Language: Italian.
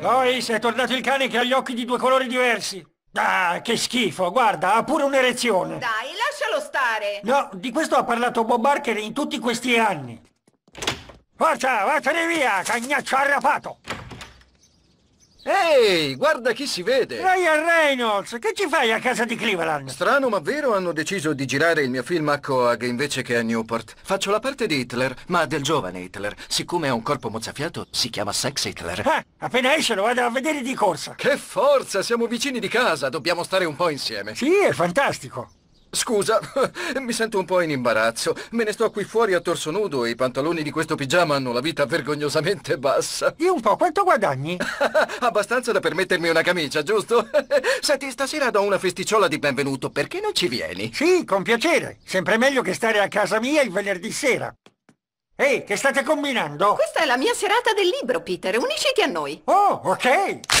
Lois, è tornato il cane che ha gli occhi di due colori diversi. Ah, che schifo, guarda, ha pure un'erezione. Dai, lascialo stare. No, di questo ha parlato Bob Barker in tutti questi anni. Forza, vattene via, cagnaccio arrapato! Ehi, guarda chi si vede! Ryan Reynolds, che ci fai a casa di Cleveland? Strano ma vero, hanno deciso di girare il mio film a Coag invece che a Newport. Faccio la parte di Hitler, ma del giovane Hitler. Siccome ha un corpo mozzafiato, si chiama Sex Hitler. Ah, appena esce lo vado a vedere di corsa. Che forza, siamo vicini di casa, dobbiamo stare un po' insieme. Sì, è fantastico. Scusa, mi sento un po' in imbarazzo. Me ne sto qui fuori a torso nudo e i pantaloni di questo pigiama hanno la vita vergognosamente bassa. Di un po', quanto guadagni? Abbastanza da permettermi una camicia, giusto? Senti, stasera do una festicciola di benvenuto, perché non ci vieni? Sì, con piacere. Sempre meglio che stare a casa mia il venerdì sera. Ehi, che state combinando? Questa è la mia serata del libro, Peter. Unisciti a noi. Oh, ok.